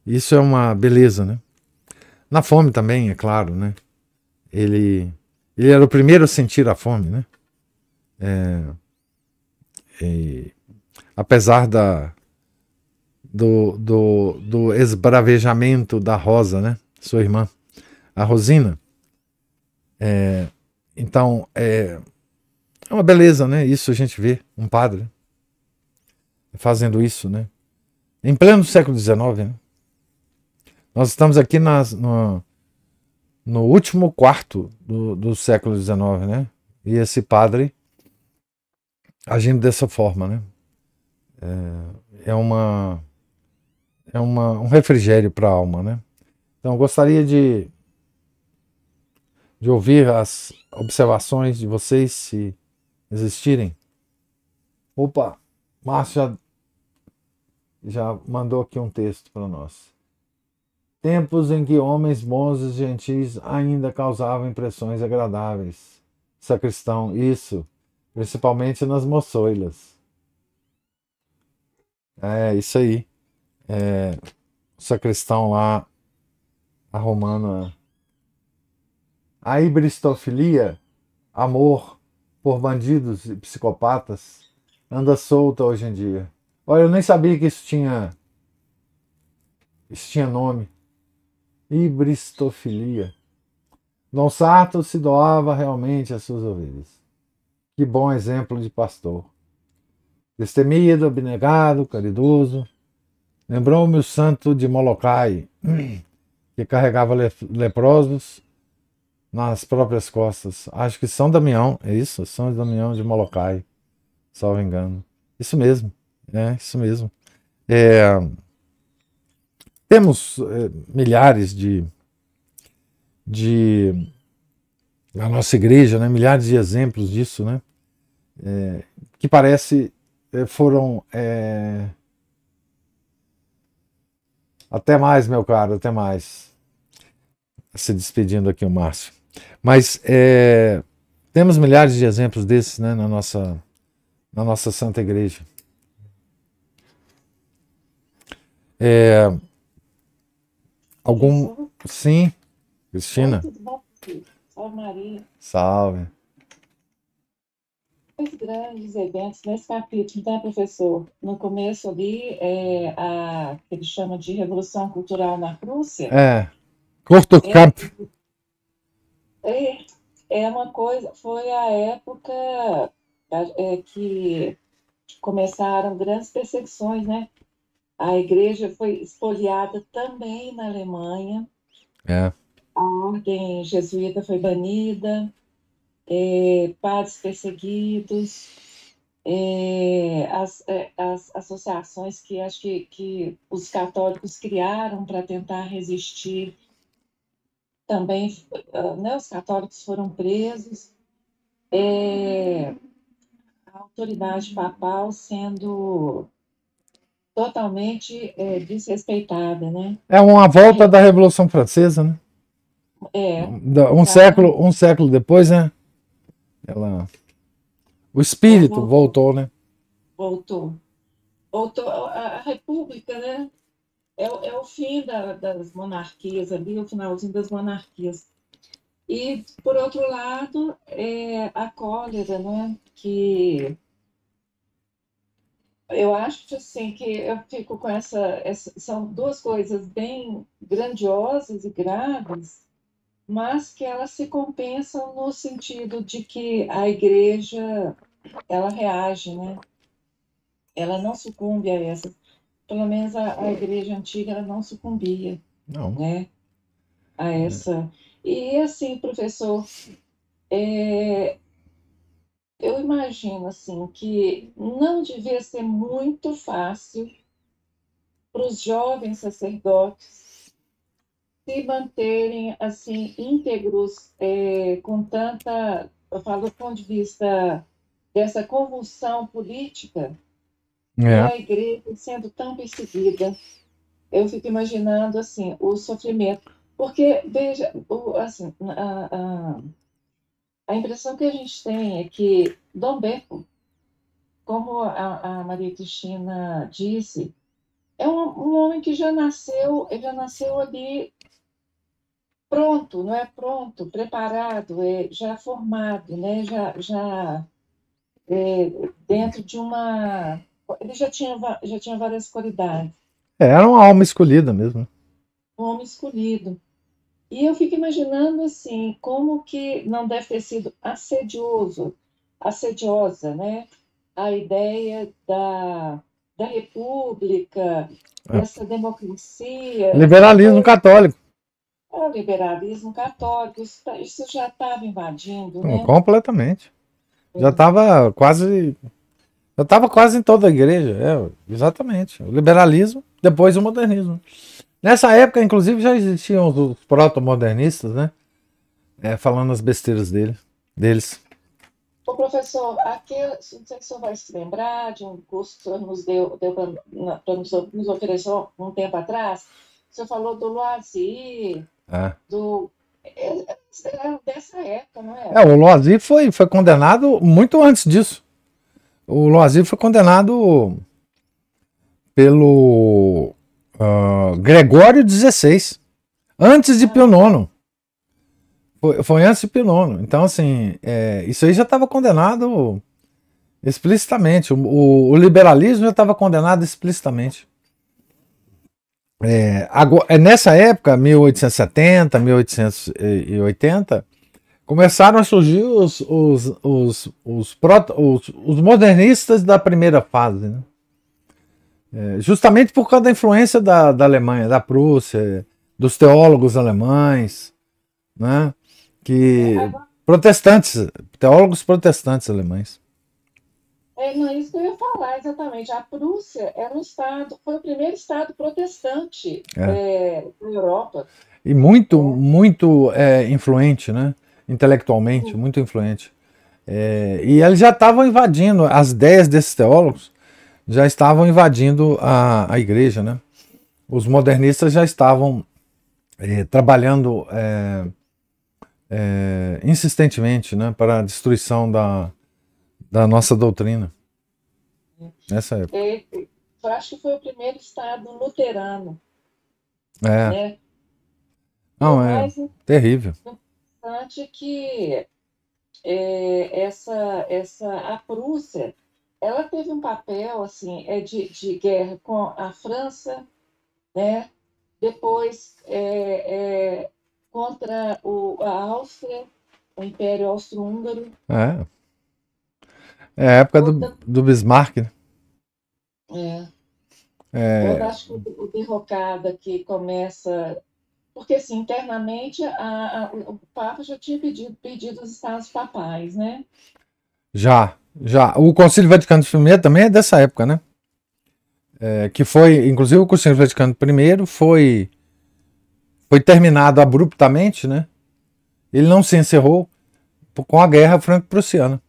Isso é uma beleza, né? Na fome também, é claro, né? Ele ele era o primeiro a sentir a fome, né? É, e, apesar da, do, do, do esbravejamento da Rosa, né? Sua irmã, a Rosina. É, então, é, é uma beleza, né? Isso a gente vê, um padre fazendo isso, né? Em pleno século XIX, né? Nós estamos aqui nas, no, no último quarto do, do século XIX, né? E esse padre agindo dessa forma, né? É, é uma é uma, um refrigério para a alma, né? Então gostaria de de ouvir as observações de vocês se existirem. Opa, Márcio já, já mandou aqui um texto para nós. Tempos em que homens bons e gentis ainda causavam impressões agradáveis. Sacristão, é isso, principalmente nas moçoilas. É, isso aí. É, sacristão é lá, a romana. A ibristofilia, amor por bandidos e psicopatas, anda solta hoje em dia. Olha, eu nem sabia que isso tinha. Isso tinha nome. Ibristofilia. Dom Sarto se doava realmente às suas ovelhas. Que bom exemplo de pastor. Destemido, abnegado, caridoso. Lembrou-me o santo de Molokai, que carregava leprosos nas próprias costas. Acho que São Damião, é isso? São Damião de Molokai, salvo engano. Isso mesmo, é isso mesmo. É, temos é, milhares de, de. na nossa igreja, né, milhares de exemplos disso, né? É, que parece eh, foram. É... Até mais, meu caro, até mais. Se despedindo aqui o Márcio. Mas é... temos milhares de exemplos desses né, na, nossa, na nossa Santa Igreja. É... Algum. Sim, Cristina. Oi, tudo bom? Salve Maria. Salve. Dois grandes eventos nesse capítulo, né, professor? No começo ali, é, a que ele chama de Revolução Cultural na Prússia. É. Curto é, campo. É, é uma coisa, foi a época é, que começaram grandes perseguições, né? A igreja foi espoliada também na Alemanha. É. A ordem jesuíta foi banida, é, padres perseguidos, é, as, é, as, associações que acho que, que os católicos criaram para tentar resistir também, né, os católicos foram presos. É, a autoridade papal sendo totalmente é, desrespeitada, né? É uma volta da Revolução Francesa, né? É. Um, tá. século, um século depois, né? Ela... O espírito voltou, voltou, né? Voltou. Voltou a, a República, né? É, é o fim da, das monarquias ali, o finalzinho das monarquias. E, por outro lado, é a cólera, né? Que eu acho assim que eu fico com essa, essa, são duas coisas bem grandiosas e graves mas que elas se compensam no sentido de que a igreja ela reage né ela não sucumbe a essa. pelo menos a, a igreja antiga ela não sucumbia não. né a uhum. essa e assim professor é, eu imagino assim que não devia ser muito fácil para os jovens sacerdotes se manterem assim íntegros é, com tanta, eu falo do ponto de vista dessa convulsão política é. Né, a igreja sendo tão perseguida. Eu fico imaginando assim o sofrimento, porque veja, o, assim a, a a impressão que a gente tem é que Dom Beco, como a, a Maria Cristina disse, é um, um, homem que já nasceu, ele já nasceu ali pronto, não é pronto, preparado, é já formado, né? Já, já é, dentro de uma, ele já tinha já tinha várias qualidades. É, era uma alma escolhida mesmo. Né? Um homem escolhido. E eu fico imaginando assim, como que não deve ter sido assedioso, assediosa, né? A ideia da, da república, é. dessa democracia. Liberalismo católico. É, o liberalismo católico, isso, tá, isso já estava invadindo. Né? Completamente. É. Já estava quase. Já estava quase em toda a igreja. É, exatamente. O liberalismo, depois o modernismo. Nessa época, inclusive, já existiam os proto-modernistas, né? É, falando as besteiras dele, deles. Ô, professor, aqui, não sei se o senhor vai se lembrar de um curso que o senhor nos deu, deu para nos, nos um tempo atrás. O senhor falou do Loazir, ah. do é, é, dessa época, não é? É, o Loazir foi, foi condenado muito antes disso. O Loazir foi condenado pelo uh, Gregório XVI, antes de Pio IX. Foi, foi antes de Pio IX. Então, assim, é, isso aí já estava condenado explicitamente. O, o, o liberalismo já estava condenado explicitamente. É, agora, é, nessa época, 1870, 1880, começaram a surgir os, os, os, os, proto, os, os modernistas da primeira fase. Né? É, justamente por causa da influência da, da Alemanha, da Prússia, dos teólogos alemães, né? Que protestantes, teólogos protestantes alemães. É, não é isso que eu ia falar exatamente. A Prússia era é um estado, foi o primeiro estado protestante é. É, na Europa. E muito, é. muito influente, né? Intelectualmente, Sim. muito influente. É, e eles já estavam invadindo as ideias desses teólogos, já estavam invadindo a, a igreja, né? Os modernistas já estavam eh, trabalhando eh, eh, insistentemente né, para a destruição da, da nossa doutrina. Nessa época. É, eu acho que foi o primeiro estado luterano. É. Né? Não, é terrível. Importante que é, essa, essa, a Prússia ela teve um papel assim é de, de guerra com a França, né? Depois é, é, contra o, a Áustria, o Império Austro-Húngaro. É. É a época do, do Bismarck, né? É. é. Eu acho que o, derrocada que começa. Porque, assim, internamente, a, a, o Papa já tinha pedido, pedido os estados papais, né? Já. Já. O Concílio Vaticano I também é dessa época, né? É, que foi, inclusive, o Concílio Vaticano I foi, foi terminado abruptamente, né? Ele não se encerrou com a Guerra Franco-Prussiana.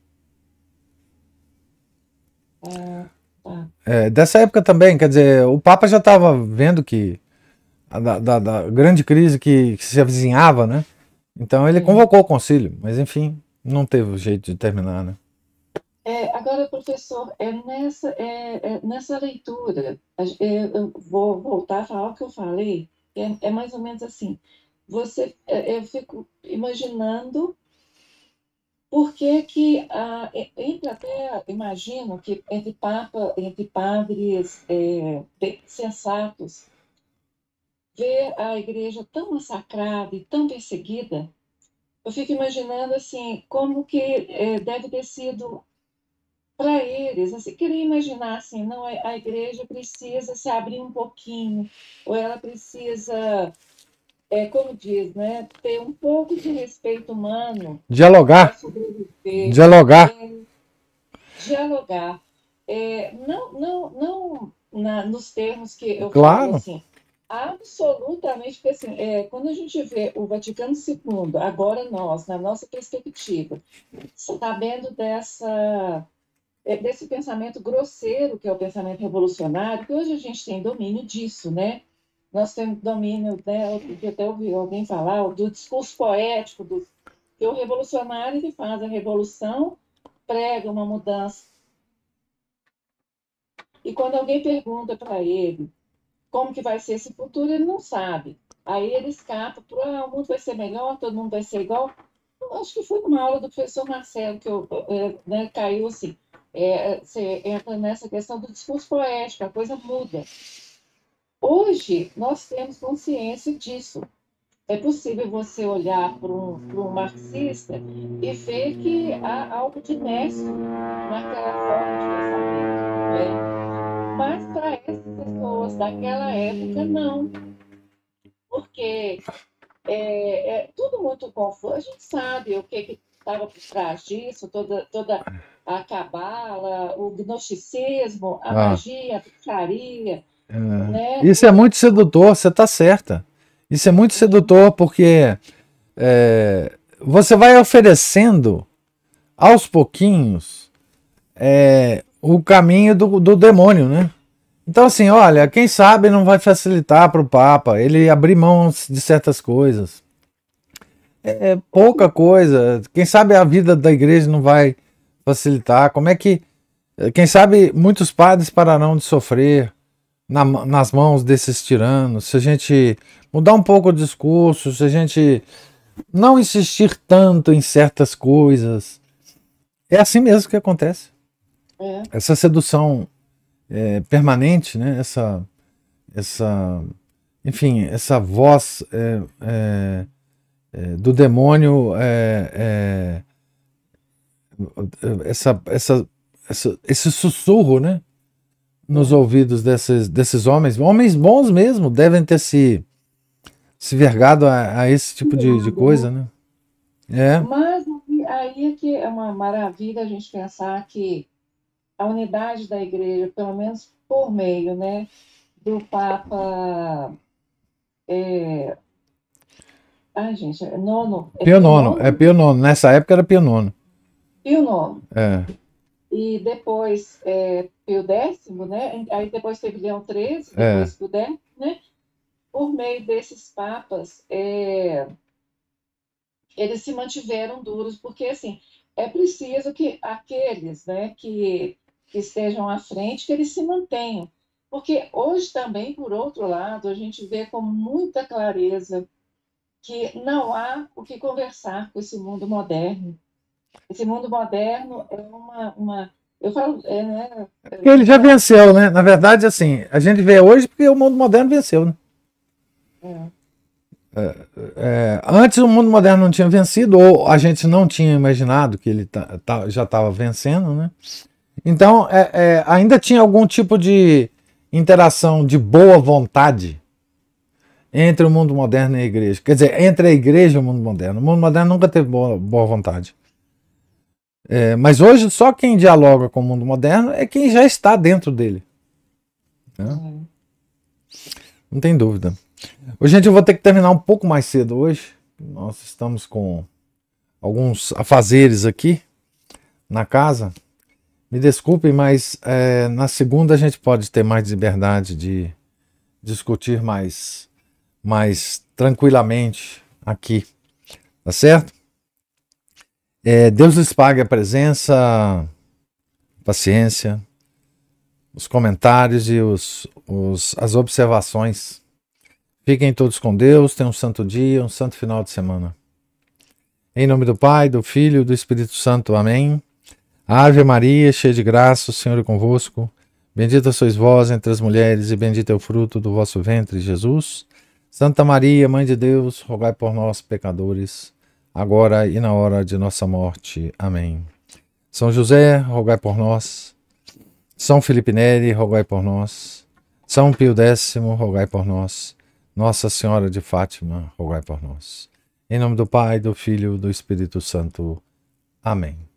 É, é. é, dessa época também, quer dizer, o Papa já estava vendo que a, da, da, grande crise que, que, se avizinhava, né? Então ele convocou o concílio, mas enfim, não teve jeito de terminar, né? É, agora, professor, é nessa, é, é nessa leitura, é, eu vou voltar a falar o que eu falei, é, é, mais ou menos assim, você, é, eu fico imaginando por que que, ah, entre até, imagino que entre, papa, entre padres sensatos, ver a igreja tão massacrada e tão perseguida, eu fico imaginando assim como que deve ter sido para eles, assim, queria imaginar assim, não, a igreja precisa se abrir um pouquinho, ou ela precisa, é, como diz, né, ter um pouco de respeito humano. Dialogar. Dialogar. É, dialogar. É, não não, não na, nos termos que eu claro. Falo, assim, absolutamente, porque assim, é, quando a gente vê o Vaticano II, agora nós, na nossa perspectiva, sabendo dessa é, desse pensamento grosseiro que é o pensamento revolucionário, que hoje a gente tem domínio disso, né? Nós temos domínio, né, eu até ouvi alguém falar, do discurso poético, do, que o revolucionário ele faz a revolução, prega uma mudança. E quando alguém pergunta para ele como que vai ser esse futuro, ele não sabe. Aí ele escapa para ah, o mundo vai ser melhor, todo mundo vai ser igual. Eu acho que foi uma aula do professor Marcelo que eu, eh, né, caiu assim é, é, você entra nessa questão do discurso poético, a coisa muda. Hoje, nós temos consciência disso. É possível você olhar para um, para um marxista e ver que há algo de inércio naquela forma de pensamento. Né? Mas para essas pessoas daquela época, não. Porque é, é tudo muito confuso. A gente sabe o que, que estava por trás disso, toda, toda a cabala, o gnosticismo, a ah. magia, a bruxaria É. Né? Isso é muito sedutor, você está certa. Isso é muito sedutor porque é, você vai oferecendo aos pouquinhos é, o caminho do, do demônio, né? Então, assim, olha, quem sabe não vai facilitar para o Papa ele abrir mão de certas coisas é pouca coisa. Quem sabe a vida da igreja não vai facilitar. Como é que. Eh, quem sabe muitos padres pararão de sofrer na, nas mãos desses tiranos. Se a gente mudar um pouco o discurso, se a gente não insistir tanto em certas coisas. É assim mesmo que acontece. É. Essa sedução é, permanente, né? Essa, essa, enfim, essa voz é, é é, do demônio é, é, essa, essa, essa, esse sussurro, né? Nos ouvidos desses, desses homens, homens bons mesmo, devem ter se, se vergado a, a esse tipo de, de coisa, né? É. Mas aí é que é uma maravilha a gente pensar que a unidade da igreja, pelo menos por meio né, do Papa é, ah, gente, é nono. É pio nono, é pio Nessa época era pio nono. Pio É. E depois é, pio décimo, né? Aí depois teve Leão XIII, é. depois é. pio né? Por meio desses papas, é, eles se mantiveram duros, porque, assim, é preciso que aqueles, né, que, que estejam à frente, que eles se mantenham. Porque hoje também, por outro lado, a gente vê com muita clareza que não há o que conversar com esse mundo moderno. Esse mundo moderno é uma. uma eu falo. É, né, ele já venceu, né? Na verdade, assim, a gente vê hoje porque o mundo moderno venceu, né? É. É, é, é antes o mundo moderno não tinha vencido, ou a gente não tinha imaginado que ele já estava vencendo, né? Então, é, é, ainda tinha algum tipo de interação de boa vontade entre o mundo moderno e a igreja. Quer dizer, entre a igreja e o mundo moderno. O mundo moderno nunca teve boa, boa vontade. É, mas hoje, só quem dialoga com o mundo moderno é quem já está dentro dele. Né? É. Não tem dúvida. Ô, gente, eu vou ter que terminar um pouco mais cedo hoje. Nós estamos com alguns afazeres aqui na casa. Me desculpem, mas é, na segunda a gente pode ter mais liberdade de discutir mais mais tranquilamente aqui, tá certo? É, Deus lhes pague a presença, paciência, os comentários e os, os, as observações. Fiquem todos com Deus, tenham um santo dia, um santo final de semana. Em nome do Pai, do Filho e do Espírito Santo. Amém. Ave Maria, cheia de graça, o Senhor é convosco. Bendita sois vós entre as mulheres e bendito é o fruto do vosso ventre, Jesus. Santa Maria, Mãe de Deus, rogai por nós, pecadores, agora e na hora de nossa morte. Amém. São José, rogai por nós. São Felipe Neri, rogai por nós. São Pio X, rogai por nós. Nossa Senhora de Fátima, rogai por nós. Em nome do Pai, do Filho e do Espírito Santo. Amém.